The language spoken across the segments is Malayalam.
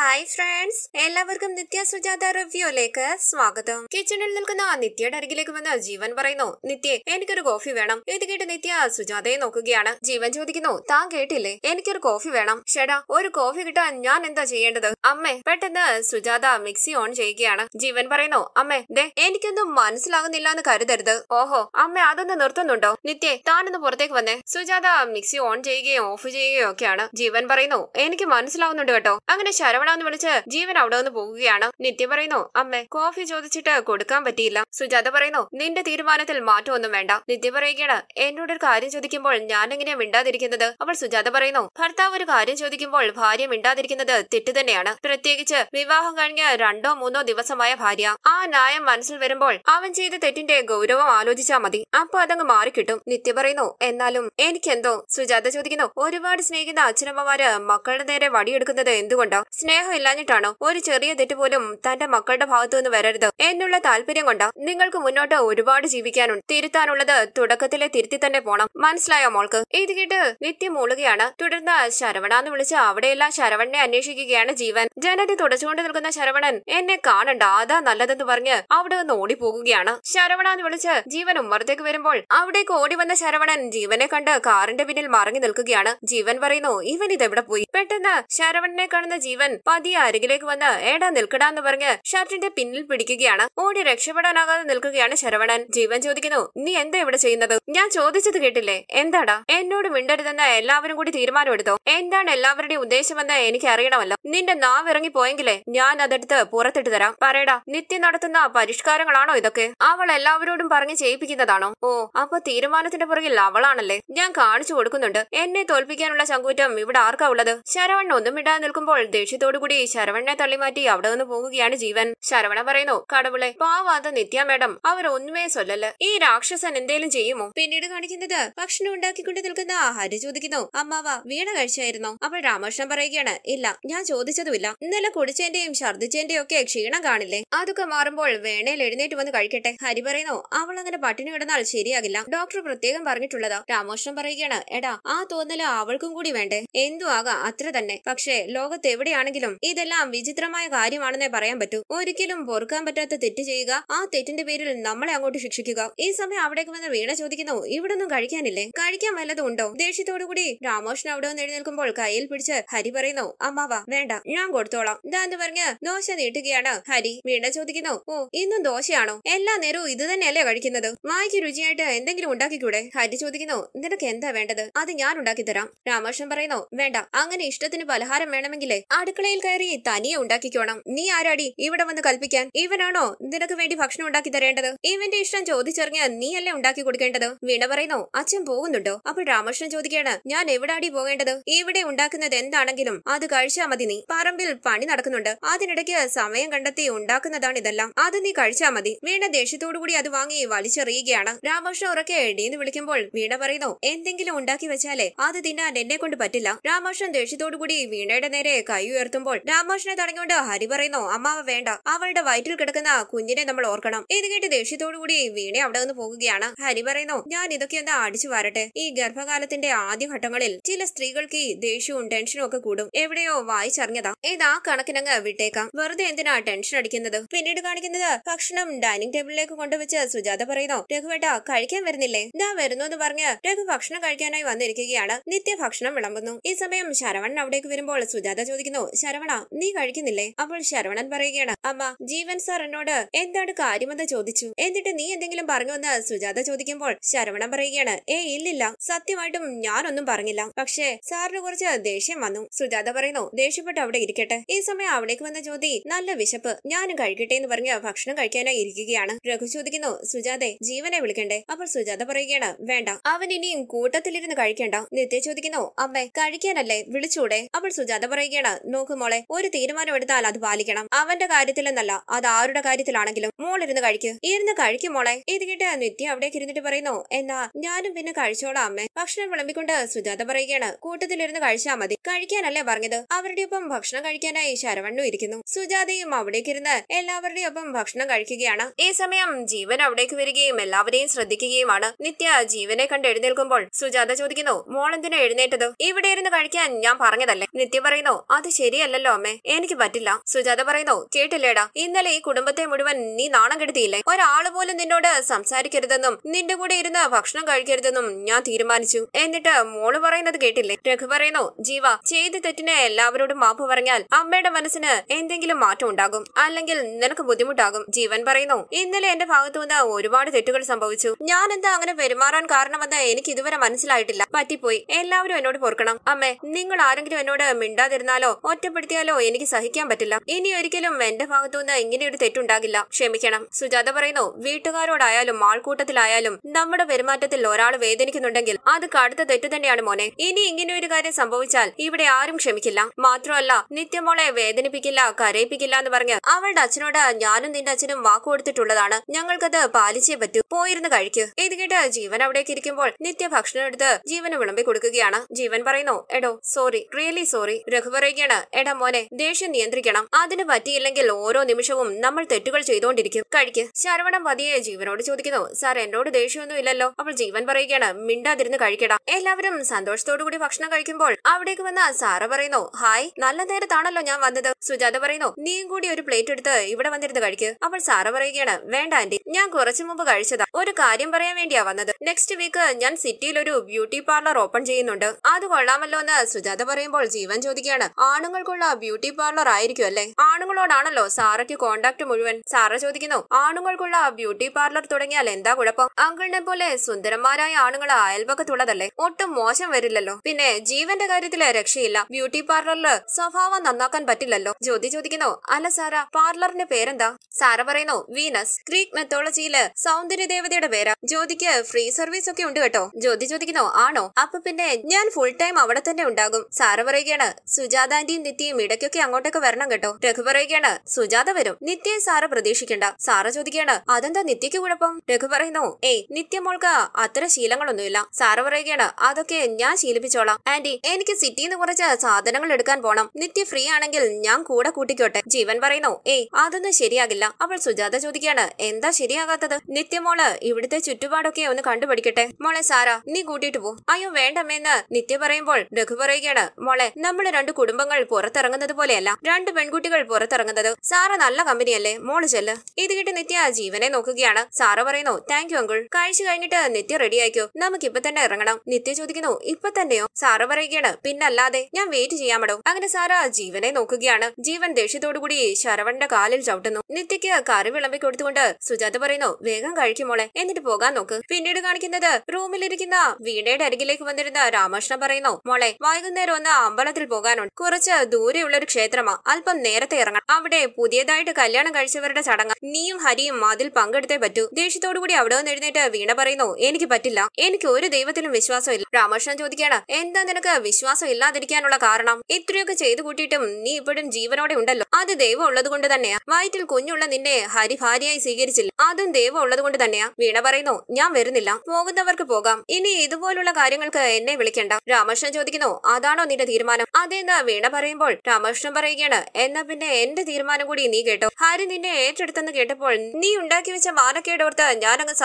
ഹായ് ഫ്രണ്ട്സ് എല്ലാവർക്കും നിത്യ സുജാത റിവ്യൂലേക്ക് സ്വാഗതം കിച്ചണിൽ നിൽക്കുന്ന നിത്യയുടെ അരികിലേക്ക് വന്ന ജീവൻ പറയുന്നു നിത്യ എനിക്കൊരു കോഫി വേണം ഇത് കേട്ട് നിത്യ സുജാതയെ നോക്കുകയാണ് ജീവൻ ചോദിക്കുന്നു താൻ കേട്ടില്ലേ എനിക്കൊരു കോഫി വേണം ഷെടാ ഒരു കോഫി കിട്ടാൻ ഞാൻ എന്താ ചെയ്യേണ്ടത് അമ്മേ പെട്ടെന്ന് സുജാത മിക്സി ഓൺ ചെയ്യുകയാണ് ജീവൻ പറയുന്നു അമ്മേ ദേ എനിക്കൊന്നും മനസ്സിലാകുന്നില്ല എന്ന് കരുതരുത് ഓഹോ അമ്മ അതൊന്ന് നിർത്തുന്നുണ്ടോ നിത്യ താനൊന്ന് പുറത്തേക്ക് വന്നേ സുജാത മിക്സി ഓൺ ചെയ്യുകയും ഓഫ് ചെയ്യുകയും ഒക്കെയാണ് ജീവൻ പറയുന്നു എനിക്ക് മനസ്സിലാവുന്നുണ്ട് കേട്ടോ അങ്ങനെ ശരവണ എന്ന് വിളിച്ച് ജീവൻ അവിടെ നിന്ന് പോവുകയാണ് നിത്യ പറയുന്നു അമ്മേ കോഫി ചോദിച്ചിട്ട് കൊടുക്കാൻ പറ്റിയില്ല സുജാത പറയുന്നു നിന്റെ തീരുമാനത്തിൽ മാറ്റമൊന്നും വേണ്ട നിത്യ പറയുകയാണ് എന്നോട് ഒരു കാര്യം ചോദിക്കുമ്പോൾ ഞാൻ എങ്ങനെയാ മിണ്ടാതിരിക്കുന്നത് അവൾ സുജാത പറയുന്നു ഭർത്താവ് ഒരു കാര്യം ചോദിക്കുമ്പോൾ ഭാര്യ മിണ്ടാതിരിക്കുന്നത് തെറ്റു തന്നെയാണ് പ്രത്യേകിച്ച് വിവാഹം കഴിഞ്ഞ രണ്ടോ മൂന്നോ ദിവസമായ ഭാര്യ ആ ന്യായം മനസ്സിൽ വരുമ്പോൾ അവൻ ചെയ്ത തെറ്റിന്റെ ഗൗരവം ആലോചിച്ചാൽ മതി അപ്പൊ അതങ്ങ് മാറിക്കിട്ടും നിത്യ പറയുന്നു എന്നാലും എനിക്കെന്തോ സുജാത ചോദിക്കുന്നു ഒരുപാട് സ്നേഹിക്കുന്ന അച്ഛനമ്മമാര് മക്കളുടെ നേരെ വടിയെടുക്കുന്നത് എന്തുകൊണ്ടോ സ്നേഹ ഇല്ലാഞ്ഞിട്ടാണോ ഒരു ചെറിയ തെറ്റ് പോലും തന്റെ മക്കളുടെ ഭാഗത്തു നിന്ന് വരരുത് എന്നുള്ള താല്പര്യം കൊണ്ട് നിങ്ങൾക്ക് മുന്നോട്ട് ഒരുപാട് ജീവിക്കാനുണ്ട് തിരുത്താനുള്ളത് തുടക്കത്തിലെ തിരുത്തി തന്നെ പോണം മനസ്സിലായോ മോൾക്ക് ഇത് കേട്ട് നിത്യം മൂളുകയാണ് തുടർന്ന് ശരവണ എന്ന് വിളിച്ച് അവിടെയെല്ലാം ശരവണനെ അന്വേഷിക്കുകയാണ് ജീവൻ ജനതി തുടച്ചുകൊണ്ട് നിൽക്കുന്ന ശരവണൻ എന്നെ കാണണ്ട അതാ നല്ലതെന്ന് പറഞ്ഞ് അവിടെ നിന്ന് ഓടിപ്പോകുകയാണ് ശരവണ എന്ന് വിളിച്ച് ജീവൻ ഉമ്മറത്തേക്ക് വരുമ്പോൾ അവിടേക്ക് ഓടി വന്ന ശരവണൻ ജീവനെ കണ്ട് കാറിന്റെ പിന്നിൽ മറങ്ങി നിൽക്കുകയാണ് ജീവൻ പറയുന്നു ഇവൻ ഇതെവിടെ പോയി പെട്ടെന്ന് ശരവണനെ കാണുന്ന ജീവൻ പതിയെ അരികിലേക്ക് വന്ന് ഏടാ നിൽക്കടാന്ന് പറഞ്ഞ് ഷർട്ടിന്റെ പിന്നിൽ പിടിക്കുകയാണ് ഓടി രക്ഷപ്പെടാനാകാതെ നിൽക്കുകയാണ് ശരവണൻ ജീവൻ ചോദിക്കുന്നു നീ എന്താ ഇവിടെ ചെയ്യുന്നത് ഞാൻ ചോദിച്ചത് കേട്ടില്ലേ എന്താടാ എന്നോട് മിണ്ടരുതെന്ന് എല്ലാവരും കൂടി തീരുമാനമെടുത്തോ എന്താണ് എല്ലാവരുടെയും ഉദ്ദേശമെന്ന് എനിക്ക് അറിയണമല്ലോ നിന്റെ നാവ് ഇറങ്ങി പോയെങ്കിലേ ഞാൻ അതെടുത്ത് പുറത്തിട്ട് തരാം പറയടാ നിത്യം നടത്തുന്ന പരിഷ്കാരങ്ങളാണോ ഇതൊക്കെ അവൾ എല്ലാവരോടും പറഞ്ഞ് ചെയ്യിപ്പിക്കുന്നതാണോ ഓ അപ്പൊ തീരുമാനത്തിന്റെ പുറകിൽ അവളാണല്ലേ ഞാൻ കാണിച്ചു കൊടുക്കുന്നുണ്ട് എന്നെ തോൽപ്പിക്കാനുള്ള ചങ്കൂറ്റം ഇവിടെ ആർക്കാ ഉള്ളത് ശരവൺ ഒന്നും ഇടാതെ നിൽക്കുമ്പോൾ ദേഷ്യത്തോട് ചിരിയോടുകൂടി ശരവണനെ തള്ളിമാറ്റി അവിടെ നിന്ന് പോവുകയാണ് ജീവൻ ശരവണ പറയുന്നു കടവിളെ പാവാത നിത്യ മേഡം അവർ ഒന്നുമേ ചൊല്ലല് ഈ രാക്ഷസൻ എന്തേലും ചെയ്യുമോ പിന്നീട് കാണിക്കുന്നത് ഭക്ഷണം ഉണ്ടാക്കിക്കൊണ്ട് നിൽക്കുന്ന ഹരി ചോദിക്കുന്നു അമ്മാവ വീണ കഴിച്ചായിരുന്നോ അപ്പോൾ രാമകൃഷ്ണൻ പറയുകയാണ് ഇല്ല ഞാൻ ചോദിച്ചതുമില്ല ഇന്നലെ കുടിച്ചേന്റെയും ഛർദിച്ചേന്റെയും ഒക്കെ ക്ഷീണം കാണില്ലേ അതൊക്കെ മാറുമ്പോൾ വേണേൽ എഴുന്നേറ്റ് വന്ന് കഴിക്കട്ടെ ഹരി പറയുന്നു അവൾ അങ്ങനെ പട്ടിണി കിടന്നാൽ ശരിയാകില്ല ഡോക്ടർ പ്രത്യേകം പറഞ്ഞിട്ടുള്ളതാ രാമകൃഷ്ണൻ പറയുകയാണ് എടാ ആ തോന്നല് അവൾക്കും കൂടി വേണ്ടേ എന്തു ആകാം അത്ര തന്നെ പക്ഷേ ലോകത്ത് എവിടെയാണെങ്കിലും ഉണ്ടെങ്കിലും ഇതെല്ലാം വിചിത്രമായ കാര്യമാണെന്നേ പറയാൻ പറ്റൂ ഒരിക്കലും പൊറുക്കാൻ പറ്റാത്ത തെറ്റ് ചെയ്യുക ആ തെറ്റിന്റെ പേരിൽ നമ്മളെ അങ്ങോട്ട് ശിക്ഷിക്കുക ഈ സമയം അവിടേക്ക് വന്ന് വീണ ചോദിക്കുന്നു ഇവിടെ ഒന്നും കഴിക്കാനില്ലേ കഴിക്കാൻ വല്ലതും ഉണ്ടോ ദേഷ്യത്തോടുകൂടി രാമോഷൻ അവിടെ നിന്ന് എഴുന്നേൽക്കുമ്പോൾ കയ്യിൽ പിടിച്ച് ഹരി പറയുന്നു അമ്മാവ വേണ്ട ഞാൻ കൊടുത്തോളാം ഇതാന്ന് പറഞ്ഞ് ദോശ നീട്ടുകയാണ് ഹരി വീണ ചോദിക്കുന്നു ഓ ഇന്നും ദോശയാണോ എല്ലാ നേരവും ഇത് തന്നെയല്ലേ കഴിക്കുന്നത് വായിക്ക് രുചിയായിട്ട് എന്തെങ്കിലും ഉണ്ടാക്കിക്കൂടെ ഹരി ചോദിക്കുന്നു നിനക്ക് എന്താ വേണ്ടത് അത് ഞാൻ ഉണ്ടാക്കി തരാം രാമകൃഷ്ണൻ പറയുന്നു വേണ്ട അങ്ങനെ ഇഷ്ടത്തിന് പലഹാരം വേണമെങ്കിലേ അടുക്കള അടുക്കളയിൽ കയറി തനിയെ ഉണ്ടാക്കിക്കോണം നീ ആരാടി ഇവിടെ വന്ന് കൽപ്പിക്കാൻ ഇവനാണോ നിനക്ക് വേണ്ടി ഭക്ഷണം ഉണ്ടാക്കി തരേണ്ടത് ഇവന്റെ ഇഷ്ടം ചോദിച്ചറിഞ്ഞാൽ നീയല്ലേ ഉണ്ടാക്കി കൊടുക്കേണ്ടത് വീണ പറയുന്നോ അച്ഛൻ പോകുന്നുണ്ടോ അപ്പോൾ രാമകൃഷ്ണൻ ചോദിക്കാണ് ഞാൻ എവിടാടി പോകേണ്ടത് ഇവിടെ ഉണ്ടാക്കുന്നത് എന്താണെങ്കിലും അത് കഴിച്ചാ മതി നീ പറമ്പിൽ പണി നടക്കുന്നുണ്ട് അതിനിടയ്ക്ക് സമയം കണ്ടെത്തി ഉണ്ടാക്കുന്നതാണ് ഇതെല്ലാം അത് നീ കഴിച്ചാ മതി വീണ ദേഷ്യത്തോടുകൂടി അത് വാങ്ങി വലിച്ചെറിയുകയാണ് രാമകൃഷ്ണൻ ഉറക്കെ എടീന്ന് വിളിക്കുമ്പോൾ വീണ പറയുന്നു എന്തെങ്കിലും ഉണ്ടാക്കി വെച്ചാലേ അത് തിന്നാൻ എന്നെ കൊണ്ട് പറ്റില്ല രാമകൃഷ്ണൻ ദേഷ്യത്തോടുകൂടി വീണയുടെ നേരെ കൈ ഉയർത്തു ഇരിക്കുമ്പോൾ രാമോഷിനെ തടഞ്ഞുകൊണ്ട് ഹരി പറയുന്നു അമ്മാവ വേണ്ട അവളുടെ വയറ്റിൽ കിടക്കുന്ന കുഞ്ഞിനെ നമ്മൾ ഓർക്കണം ഇത് കേട്ട് ദേഷ്യത്തോടുകൂടി വീണെ അവിടെ നിന്ന് പോകുകയാണ് ഹരി പറയുന്നു ഞാൻ ഇതൊക്കെ ഒന്ന് അടിച്ചു വരട്ടെ ഈ ഗർഭകാലത്തിന്റെ ആദ്യ ഘട്ടങ്ങളിൽ ചില സ്ത്രീകൾക്ക് ഈ ദേഷ്യവും ടെൻഷനും ഒക്കെ കൂടും എവിടെയോ വായിച്ചറിഞ്ഞതാ ഇതാ കണക്കിനങ്ങ് വിട്ടേക്കാം വെറുതെ എന്തിനാ ടെൻഷൻ അടിക്കുന്നത് പിന്നീട് കാണിക്കുന്നത് ഭക്ഷണം ഡൈനിങ് ടേബിളിലേക്ക് കൊണ്ടുവച്ച് സുജാത പറയുന്നു രഘുവേട്ട കഴിക്കാൻ വരുന്നില്ലേ ഞാൻ വരുന്നു എന്ന് പറഞ്ഞ് രഘു ഭക്ഷണം കഴിക്കാനായി വന്നിരിക്കുകയാണ് നിത്യ ഭക്ഷണം വിളമ്പുന്നു ഈ സമയം ശരവൺ അവിടേക്ക് വരുമ്പോൾ സുജാത ചോദിക്കുന്നു ശരവണ നീ കഴിക്കുന്നില്ലേ അപ്പോൾ ശരവണൻ പറയുകയാണ് അമ്മ ജീവൻ സാർ എന്നോട് എന്താണ് കാര്യമെന്ന് ചോദിച്ചു എന്നിട്ട് നീ എന്തെങ്കിലും പറഞ്ഞുവെന്ന് സുജാത ചോദിക്കുമ്പോൾ ശരവണൻ പറയുകയാണ് ഏ ഇല്ലില്ല സത്യമായിട്ടും ഞാനൊന്നും പറഞ്ഞില്ല പക്ഷേ സാറിന് കുറച്ച് ദേഷ്യം വന്നു സുജാത പറയുന്നു ദേഷ്യപ്പെട്ട് അവിടെ ഇരിക്കട്ടെ ഈ സമയം അവിടേക്ക് വന്ന ജ്യോതി നല്ല വിശപ്പ് ഞാനും കഴിക്കട്ടെ എന്ന് പറഞ്ഞ് ഭക്ഷണം കഴിക്കാനായി ഇരിക്കുകയാണ് രഘു ചോദിക്കുന്നു സുജാതെ ജീവനെ വിളിക്കണ്ടേ അപ്പോൾ സുജാത പറയുകയാണ് വേണ്ട അവൻ ഇനിയും കൂട്ടത്തിലിരുന്ന് കഴിക്കണ്ട നിത്യ ചോദിക്കുന്നു അമ്മേ കഴിക്കാനല്ലേ വിളിച്ചൂടെ അപ്പോൾ സുജാത പറയുകയാണ് നോക്ക് മോളെ ഒരു തീരുമാനം എടുത്താൽ അത് പാലിക്കണം അവന്റെ കാര്യത്തിലെന്നല്ല അത് ആരുടെ കാര്യത്തിലാണെങ്കിലും മോളിരുന്ന് കഴിക്ക് ഇരുന്ന് കഴിക്കും മോളെ ഇത് കിട്ടിയ നിത്യ അവിടേക്ക് ഇരുന്നിട്ട് പറയുന്നു എന്നാ ഞാനും പിന്നെ കഴിച്ചോളാം അമ്മേ ഭക്ഷണം വിളമ്പിക്കൊണ്ട് സുജാത പറയുകയാണ് കൂട്ടത്തിലിരുന്ന് കഴിച്ചാൽ മതി കഴിക്കാനല്ലേ പറഞ്ഞത് അവരുടെ ഒപ്പം ഭക്ഷണം കഴിക്കാനായി ശരവണ്ണു ഇരിക്കുന്നു സുജാതയും അവിടേക്ക് ഇരുന്ന് എല്ലാവരുടെയും ഒപ്പം ഭക്ഷണം കഴിക്കുകയാണ് ഈ സമയം ജീവൻ അവിടേക്ക് വരികയും എല്ലാവരെയും ശ്രദ്ധിക്കുകയുമാണ് നിത്യ ജീവനെ കണ്ട് എഴുന്നേൽക്കുമ്പോൾ സുജാത ചോദിക്കുന്നു മോളെന്തിനാ എഴുന്നേറ്റത് ഇവിടെ ഇരുന്ന് കഴിക്കാൻ ഞാൻ പറഞ്ഞതല്ലേ നിത്യ പറയുന്നു അത് ശരിയല്ല അല്ലല്ലോ അമ്മേ എനിക്ക് പറ്റില്ല സുജാത പറയുന്നോ കേട്ടില്ലേടാ ഇന്നലെ ഈ കുടുംബത്തെ മുഴുവൻ നീ നാണം കെടുത്തിയില്ലേ ഒരാള് പോലും നിന്നോട് സംസാരിക്കരുതെന്നും നിന്റെ കൂടെ ഇരുന്ന് ഭക്ഷണം കഴിക്കരുതെന്നും ഞാൻ തീരുമാനിച്ചു എന്നിട്ട് മോള് പറയുന്നത് കേട്ടില്ലേ രഘു പറയുന്നു ജീവ ചെയ്ത് തെറ്റിനെ എല്ലാവരോടും മാപ്പ് പറഞ്ഞാൽ അമ്മയുടെ മനസ്സിന് എന്തെങ്കിലും മാറ്റം ഉണ്ടാകും അല്ലെങ്കിൽ നിനക്ക് ബുദ്ധിമുട്ടാകും ജീവൻ പറയുന്നു ഇന്നലെ എന്റെ നിന്ന് ഒരുപാട് തെറ്റുകൾ സംഭവിച്ചു ഞാൻ എന്താ അങ്ങനെ പെരുമാറാൻ കാരണമെന്ന് എനിക്ക് ഇതുവരെ മനസ്സിലായിട്ടില്ല പറ്റിപ്പോയി എല്ലാവരും എന്നോട് പൊറുക്കണം അമ്മേ നിങ്ങൾ ആരെങ്കിലും എന്നോട് മിണ്ടാതിരുന്നാലോ ഒറ്റ കുറ്റപ്പെടുത്തിയാലോ എനിക്ക് സഹിക്കാൻ പറ്റില്ല ഇനി ഒരിക്കലും എന്റെ ഭാഗത്തുനിന്ന് ഇങ്ങനെയൊരു തെറ്റുണ്ടാകില്ല ക്ഷമിക്കണം സുജാത പറയുന്നു വീട്ടുകാരോടായാലും ആൾക്കൂട്ടത്തിലായാലും നമ്മുടെ പെരുമാറ്റത്തിൽ ഒരാൾ വേദനിക്കുന്നുണ്ടെങ്കിൽ അത് കടുത്ത തെറ്റു തന്നെയാണ് മോനെ ഇനി ഇങ്ങനെയൊരു കാര്യം സംഭവിച്ചാൽ ഇവിടെ ആരും ക്ഷമിക്കില്ല മാത്രമല്ല നിത്യമോളെ വേദനിപ്പിക്കില്ല കരയിപ്പിക്കില്ല എന്ന് പറഞ്ഞ് അവളുടെ അച്ഛനോട് ഞാനും നിന്റെ അച്ഛനും വാക്കുകൊടുത്തിട്ടുള്ളതാണ് കൊടുത്തിട്ടുള്ളതാണ് ഞങ്ങൾക്കത് പാലിച്ചേ പറ്റൂ പോയിരുന്ന് കഴിക്കൂ ഇത് കേട്ട് ജീവൻ അവിടേക്ക് ഇരിക്കുമ്പോൾ നിത്യ ഭക്ഷണം എടുത്ത് ജീവന് വിളമ്പി കൊടുക്കുകയാണ് ജീവൻ പറയുന്നു എടോ സോറി റിയലി സോറി രഘു പറയുകയാണ് എടാ മോനെ ദേഷ്യം നിയന്ത്രിക്കണം അതിന് പറ്റിയില്ലെങ്കിൽ ഓരോ നിമിഷവും നമ്മൾ തെറ്റുകൾ ചെയ്തോണ്ടിരിക്കും കഴിക്ക് ശരവണം പതിയെ ജീവനോട് ചോദിക്കുന്നു സാർ എന്നോട് ദേഷ്യമൊന്നും ഇല്ലല്ലോ അപ്പോൾ ജീവൻ പറയുകയാണ് മിണ്ടാതിരുന്ന് കഴിക്കടാ എല്ലാവരും സന്തോഷത്തോടു കൂടി ഭക്ഷണം കഴിക്കുമ്പോൾ അവിടേക്ക് വന്ന സാറ പറയുന്നു ഹായ് നല്ല നേരത്താണല്ലോ ഞാൻ വന്നത് സുജാത പറയുന്നു നീയും കൂടി ഒരു പ്ലേറ്റ് എടുത്ത് ഇവിടെ വന്നിരുന്ന് കഴിക്ക് അപ്പോൾ സാറ പറയുകയാണ് വേണ്ട ആന്റി ഞാൻ കുറച്ചു മുമ്പ് കഴിച്ചതാ ഒരു കാര്യം പറയാൻ വേണ്ടിയാ വന്നത് നെക്സ്റ്റ് വീക്ക് ഞാൻ സിറ്റിയിൽ ഒരു ബ്യൂട്ടി പാർലർ ഓപ്പൺ ചെയ്യുന്നുണ്ട് അത് കൊള്ളാമല്ലോ എന്ന് സുജാത പറയുമ്പോൾ ജീവൻ ചോദിക്കുകയാണ് ആണുങ്ങൾ ആണുങ്ങൾക്കുള്ള ബ്യൂട്ടി പാർലർ ആയിരിക്കും അല്ലെ ആണുങ്ങളോടാണല്ലോ സാറയ്ക്ക് കോണ്ടാക്ട് മുഴുവൻ സാറ ചോദിക്കുന്നു ആണുങ്ങൾക്കുള്ള ബ്യൂട്ടി പാർലർ തുടങ്ങിയാൽ എന്താ കുഴപ്പം അങ്കിളിനെ പോലെ സുന്ദരന്മാരായ ആണുങ്ങൾ അയൽപക്കത്തുള്ളതല്ലേ ഒട്ടും മോശം വരില്ലല്ലോ പിന്നെ ജീവന്റെ കാര്യത്തില് രക്ഷയില്ല ബ്യൂട്ടി പാർലറില് സ്വഭാവം നന്നാക്കാൻ പറ്റില്ലല്ലോ ജ്യോതി ചോദിക്കുന്നു അല്ല സാറ പാർലറിന്റെ പേരെന്താ സാറ പറയുന്നു വീനസ് ഗ്രീക്ക് മെത്തോളജിയില് സൗന്ദര്യ ദേവതയുടെ പേരാ ജ്യോതിക്ക് ഫ്രീ സർവീസ് ഒക്കെ ഉണ്ട് കേട്ടോ ജ്യോതി ചോദിക്കുന്നു ആണോ അപ്പൊ പിന്നെ ഞാൻ ഫുൾ ടൈം അവിടെ തന്നെ ഉണ്ടാകും സാറ പറയുകയാണ് സുജാതാന്റിയും നിത്യയും ഇടയ്ക്കൊക്കെ അങ്ങോട്ടൊക്കെ വരണം കേട്ടോ രഘു പറയുകയാണ് സുജാത വരും നിത്യയും സാറ പ്രതീക്ഷിക്കണ്ട സാറ ചോദിക്കുകയാണ് അതെന്താ നിത്യക്ക് കുഴപ്പം രഘു പറയുന്നു ഏയ് നിത്യമോൾക്ക് അത്ര ശീലങ്ങളൊന്നുമില്ല സാറ പറയുകയാണ് അതൊക്കെ ഞാൻ ശീലിപ്പിച്ചോളാം ആന്റി എനിക്ക് സിറ്റിന്ന് കുറച്ച് സാധനങ്ങൾ എടുക്കാൻ പോണം നിത്യ ഫ്രീ ആണെങ്കിൽ ഞാൻ കൂടെ കൂട്ടിക്കോട്ടെ ജീവൻ പറയുന്നു ഏയ് അതൊന്നും ശരിയാകില്ല അവൾ സുജാത ചോദിക്കുകയാണ് എന്താ ശരിയാകാത്തത് നിത്യമോള് ഇവിടുത്തെ ചുറ്റുപാടൊക്കെ ഒന്ന് കണ്ടുപിടിക്കട്ടെ മോളെ സാറ നീ കൂട്ടിയിട്ട് പോ അയ്യോ വേണ്ടമ്മേന്ന് നിത്യ പറയുമ്പോൾ രഘു പറയുകയാണ് മോളെ നമ്മൾ രണ്ട് കുടുംബങ്ങൾ പുറത്ത് പുറത്തിറങ്ങുന്നത് പോലെയല്ല രണ്ട് പെൺകുട്ടികൾ പുറത്തിറങ്ങുന്നത് സാറ് നല്ല കമ്പനിയല്ലേ മോള് ചെല്ല് ഇത് കിട്ടി നിത്യ ജീവനെ നോക്കുകയാണ് സാറ് പറയുന്നു താങ്ക് യു അങ്കിൾ കഴിച്ചു കഴിഞ്ഞിട്ട് നിത്യ റെഡി ആയിക്കോ ഇപ്പൊ തന്നെ ഇറങ്ങണം നിത്യ ചോദിക്കുന്നു ഇപ്പൊ തന്നെയോ സാറ് പറയുകയാണ് പിന്നല്ലാതെ ഞാൻ വെയിറ്റ് ചെയ്യാമടോ അങ്ങനെ സാറ ജീവനെ നോക്കുകയാണ് ജീവൻ ദേഷ്യത്തോടുകൂടി ശരവന്റെ കാലിൽ ചവിട്ടുന്നു നിത്യക്ക് കറി വിളമ്പി കൊടുത്തുകൊണ്ട് സുജാത പറയുന്നു വേഗം കഴിക്കുമോളെ എന്നിട്ട് പോകാൻ നോക്ക് പിന്നീട് കാണിക്കുന്നത് റൂമിലിരിക്കുന്ന വീണയുടെ അരികിലേക്ക് വന്നിരുന്ന രാമകൃഷ്ണൻ പറയുന്നു മോളെ വൈകുന്നേരം ഒന്ന് അമ്പലത്തിൽ പോകാനുണ്ട് കുറച്ച് ദൂരെയുള്ള ഒരു ക്ഷേത്രമാ അല്പം നേരത്തെ ഇറങ്ങണം അവിടെ പുതിയതായിട്ട് കല്യാണം കഴിച്ചവരുടെ ചടങ്ങ് നീയും ഹരിയും അതിൽ പങ്കെടുത്തേ പറ്റൂ ദേഷ്യത്തോടുകൂടി അവിടെ നിന്ന് എഴുന്നേറ്റ് വീണ പറയുന്നു എനിക്ക് പറ്റില്ല എനിക്ക് ഒരു ദൈവത്തിലും വിശ്വാസമില്ല രാമകൃഷ്ണൻ ചോദിക്കാണ് എന്താ നിനക്ക് വിശ്വാസം ഇല്ലാതിരിക്കാനുള്ള കാരണം ഇത്രയൊക്കെ ചെയ്തു കൂട്ടിയിട്ടും നീ ഇപ്പോഴും ജീവനോടെ ഉണ്ടല്ലോ അത് ദൈവം ഉള്ളത് കൊണ്ട് തന്നെയാ വയറ്റിൽ കുഞ്ഞുള്ള നിന്നെ ഹരി ഭാര്യയായി സ്വീകരിച്ചില്ല അതും ദൈവം ഉള്ളത് കൊണ്ട് തന്നെയാ വീണ പറയുന്നു ഞാൻ വരുന്നില്ല പോകുന്നവർക്ക് പോകാം ഇനി ഇതുപോലുള്ള കാര്യങ്ങൾക്ക് എന്നെ വിളിക്കണ്ട രാമകൃഷ്ണൻ ചോദിക്കുന്നു അതാണോ നിന്റെ തീരുമാനം അതെന്ന് വീണ പറയുമ്പോൾ പറയുമ്പോൾ രാമകൃഷ്ണൻ പറയുകയാണ് എന്നാ പിന്നെ എന്റെ തീരുമാനം കൂടി നീ കേട്ടോ ഹാരി നിന്നെ ഏറ്റെടുത്തെന്ന് കേട്ടപ്പോൾ നീ ഉണ്ടാക്കി വെച്ച മാനക്കേടോർത്ത് ഞാനങ്ങ്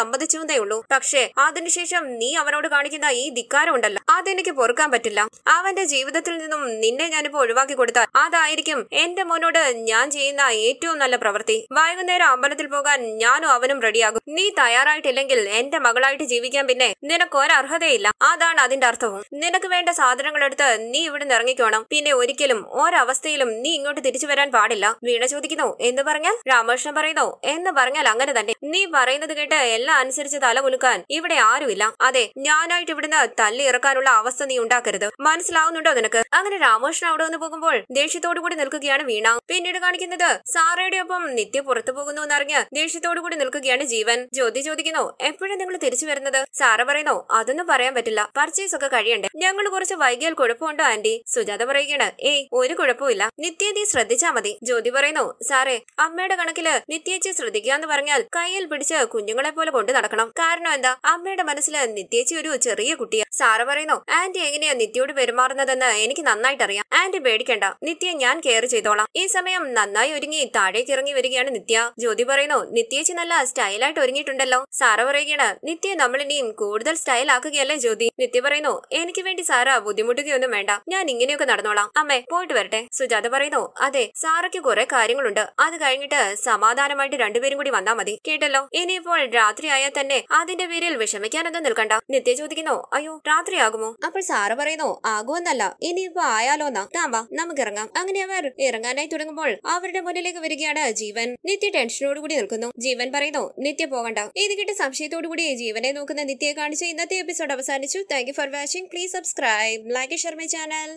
എന്നേ ഉള്ളൂ പക്ഷേ അതിനുശേഷം നീ അവനോട് കാണിക്കുന്ന ഈ ധിക്കാരം ഉണ്ടല്ലോ അതെനിക്ക് പൊറുക്കാൻ പറ്റില്ല അവന്റെ ജീവിതത്തിൽ നിന്നും നിന്നെ ഞാനിപ്പോ ഒഴിവാക്കി കൊടുത്താൽ അതായിരിക്കും എന്റെ മോനോട് ഞാൻ ചെയ്യുന്ന ഏറ്റവും നല്ല പ്രവൃത്തി വൈകുന്നേരം അമ്പലത്തിൽ പോകാൻ ഞാനും അവനും റെഡിയാകും നീ തയ്യാറായിട്ടില്ലെങ്കിൽ എന്റെ മകളായിട്ട് ജീവിക്കാൻ പിന്നെ നിനക്ക് ഒരർഹതയില്ല അതാണ് അതിന്റെ അർത്ഥവും നിനക്ക് വേണ്ട സാധനങ്ങൾ എടുത്ത് നീ ഇവിടെ ഇറങ്ങിക്കോണം പിന്നെ ഒരിക്കലും ഒരവസ്ഥയിലും നീ ഇങ്ങോട്ട് തിരിച്ചു വരാൻ പാടില്ല വീണ ചോദിക്കുന്നു എന്ന് പറഞ്ഞാൽ രാമകൃഷ്ണൻ പറയുന്നു എന്ന് പറഞ്ഞാൽ അങ്ങനെ തന്നെ നീ പറയുന്നത് കേട്ട് എല്ലാം അനുസരിച്ച് തല കുലുക്കാൻ ഇവിടെ ആരുമില്ല അതെ ഞാനായിട്ട് ഇവിടുന്ന് തല്ലി ഇറക്കാനുള്ള അവസ്ഥ നീ ഉണ്ടാക്കരുത് മനസ്സിലാവുന്നുണ്ടോ നിനക്ക് അങ്ങനെ രാമകൃഷ്ണൻ അവിടെ വന്ന് പോകുമ്പോൾ ദേഷ്യത്തോടു കൂടി നിൽക്കുകയാണ് വീണ പിന്നീട് കാണിക്കുന്നത് സാറയുടെ ഒപ്പം നിത്യ പുറത്തു പോകുന്നു എന്നറിഞ്ഞ് ദേഷ്യത്തോടു കൂടി നിൽക്കുകയാണ് ജീവൻ ജ്യോതി ചോദിക്കുന്നു എപ്പോഴും നിങ്ങൾ തിരിച്ചു വരുന്നത് സാറ പറയുന്നു അതൊന്നും പറയാൻ പറ്റില്ല പർച്ചേസ് ഒക്കെ കഴിയണ്ടേ ഞങ്ങൾ കുറച്ച് വൈകിയാൽ കുഴപ്പമുണ്ടോ ആന്റി സുജാത പറയുകയാണ് ഏയ് ഒരു കുഴപ്പമില്ല നിത്യതി ശ്രദ്ധിച്ചാ മതി ജ്യോതി പറയുന്നു സാറേ അമ്മയുടെ കണക്കില് നിത്യേച്ചി ശ്രദ്ധിക്കാന്ന് പറഞ്ഞാൽ കയ്യിൽ പിടിച്ച് കുഞ്ഞുങ്ങളെ പോലെ കൊണ്ടു നടക്കണം കാരണം എന്താ അമ്മയുടെ മനസ്സിൽ നിത്യേച്ചി ഒരു ചെറിയ കുട്ടിയാ സാറ് പറയുന്നു ആന്റി എങ്ങനെയാ നിത്യയോട് പെരുമാറുന്നതെന്ന് എനിക്ക് നന്നായിട്ട് അറിയാം ആന്റി പേടിക്കണ്ട നിത്യ ഞാൻ കെയർ ചെയ്തോളാം ഈ സമയം നന്നായി ഒരുങ്ങി താഴേക്ക് ഇറങ്ങി വരികയാണ് നിത്യ ജ്യോതി പറയുന്നു നിത്യേച്ചി നല്ല സ്റ്റൈലായിട്ട് ഒരുങ്ങിയിട്ടുണ്ടല്ലോ സാറ് പറയുകയാണ് നിത്യ നമ്മൾ ഇനിയും കൂടുതൽ സ്റ്റൈൽ ആക്കുകയല്ലേ ജ്യോതി നിത്യ പറയുന്നു എനിക്ക് വേണ്ടി സാറ ബുദ്ധിമുട്ടുകയൊന്നും വേണ്ട ഞാൻ ഇങ്ങനെയൊക്കെ നടന്നോളാം അമ്മേ പോയി പോയിട്ട് വരട്ടെ സുജാത പറയുന്നു അതെ സാറയ്ക്ക് കുറെ കാര്യങ്ങളുണ്ട് അത് കഴിഞ്ഞിട്ട് സമാധാനമായിട്ട് രണ്ടുപേരും കൂടി വന്നാൽ മതി കേട്ടല്ലോ ഇനിയിപ്പോൾ രാത്രിയായാൽ തന്നെ അതിന്റെ പേരിൽ വിഷമിക്കാനൊന്നും നിൽക്കണ്ട നിത്യ ചോദിക്കുന്നു അയ്യോ രാത്രിയാകുമോ അപ്പോൾ സാറ് പറയുന്നു ആകുമെന്നല്ല ഇനിയിപ്പോ ആയാലോന്നാ താമ്പാ നമുക്ക് ഇറങ്ങാം അങ്ങനെ അവർ ഇറങ്ങാനായി തുടങ്ങുമ്പോൾ അവരുടെ മുന്നിലേക്ക് വരികയാണ് ജീവൻ നിത്യ കൂടി നിൽക്കുന്നു ജീവൻ പറയുന്നു നിത്യ പോകണ്ട ഇത് സംശയത്തോടു കൂടി ജീവനെ നോക്കുന്ന നിത്യയെ കാണിച്ച ഇന്നത്തെ എപ്പിസോഡ് അവസാനിച്ചു thank for watching please subscribe like share my channel